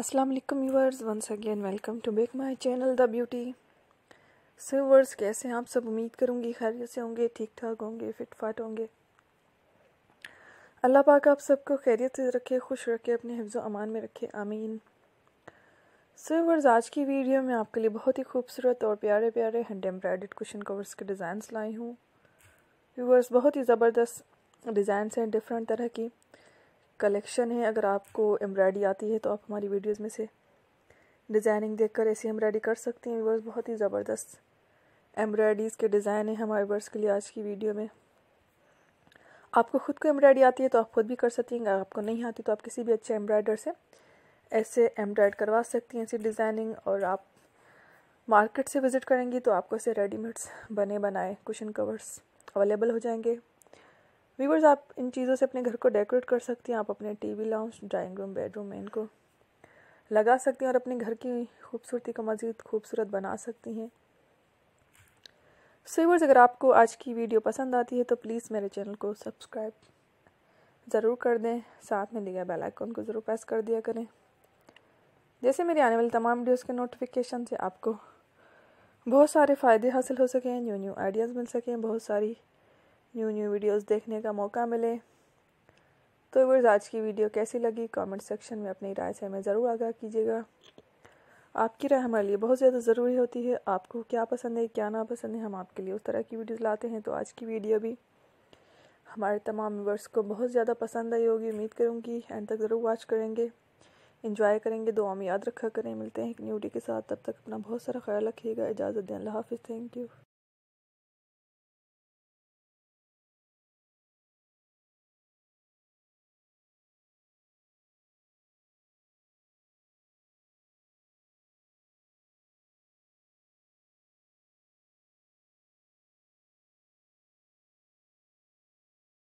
अस्सलाम वालेकुम viewers once again welcome to back my channel the beauty so viewers कैसे हैं आप सब उम्मीद करूंगी खैरियत से होंगे ठीक ठाक होंगे फिट फाट होंगे अल्लाह पाक आप सबको खैरियत से रखे खुश रखे अपने हिफ्ज़ अमान में रखे आमीन सो व्यूअर्स आज की वीडियो में आपके लिए बहुत ही खूबसूरत और प्यारे प्यारे हैंड एम्ब्रॉयड कुशन कवर्स के डिज़ाइंस लाई हूँ व्यूअर्स बहुत ही ज़बरदस्त डिज़ाइंस हैं डिफरेंट तरह की कलेक्शन है अगर आपको एम्ब्रॉयडरी आती है तो आप हमारी वीडियोस में से डिज़ाइनिंग देखकर ऐसी एम्ब्रॉयडरी कर सकते हैं व्यूवर्स बहुत ही ज़बरदस्त एम्ब्रॉयडरीज़ के डिज़ाइन है हमारे वर्स के लिए आज की वीडियो में आपको खुद को एम्ब्रॉयडरी आती है तो आप खुद भी कर सकती हैं अगर आपको नहीं आती तो आप किसी भी अच्छे एम्ब्रॉयडर से ऐसे एम्ब्रॉयड करवा सकती हैं ऐसी डिज़ाइनिंग और आप मार्केट से विज़िट करेंगी तो आपको ऐसे रेडीमेड्स बने बनाए कुशन कवर्स अवेलेबल हो जाएंगे वीवर्स आप इन चीज़ों से अपने घर को डेकोरेट कर सकती हैं आप अपने वी लाउंज ड्राइंग रूम बेडरूम में इनको लगा सकती हैं और अपने घर की खूबसूरती को मज़ीद खूबसूरत बना सकती हैं सीवर्स अगर आपको आज की वीडियो पसंद आती है तो प्लीज़ मेरे चैनल को सब्सक्राइब ज़रूर कर दें साथ में दिया बेल आइकन को ज़रूर प्रेस कर दिया करें जैसे मेरी आने वाली तमाम वीडियोज़ के नोटिफिकेशन से आपको बहुत सारे फ़ायदे हासिल हो सकें न्यू न्यू आइडियाज़ मिल सकें बहुत सारी न्यू न्यू वीडियोस देखने का मौका मिले तो वर्ज आज की वीडियो कैसी लगी कमेंट सेक्शन में अपनी राय से हमें ज़रूर आगाह कीजिएगा आपकी राय हमारे लिए बहुत ज़्यादा ज़रूरी होती है आपको क्या पसंद है क्या नापसंद है हम आपके लिए उस तरह की वीडियोज़ लाते हैं तो आज की वीडियो भी हमारे तमाम व्यूवर्स को बहुत ज़्यादा पसंद आई होगी उम्मीद करूँगी एंड तक ज़रूर वॉच करेंगे इंजॉय करेंगे दुआ में याद रखा करें मिलते हैं एक न्यूडी के साथ तब तक अपना बहुत सारा ख्याल रखिएगा इजाज़त दें अल्लाह हाफिज़ थैंक यू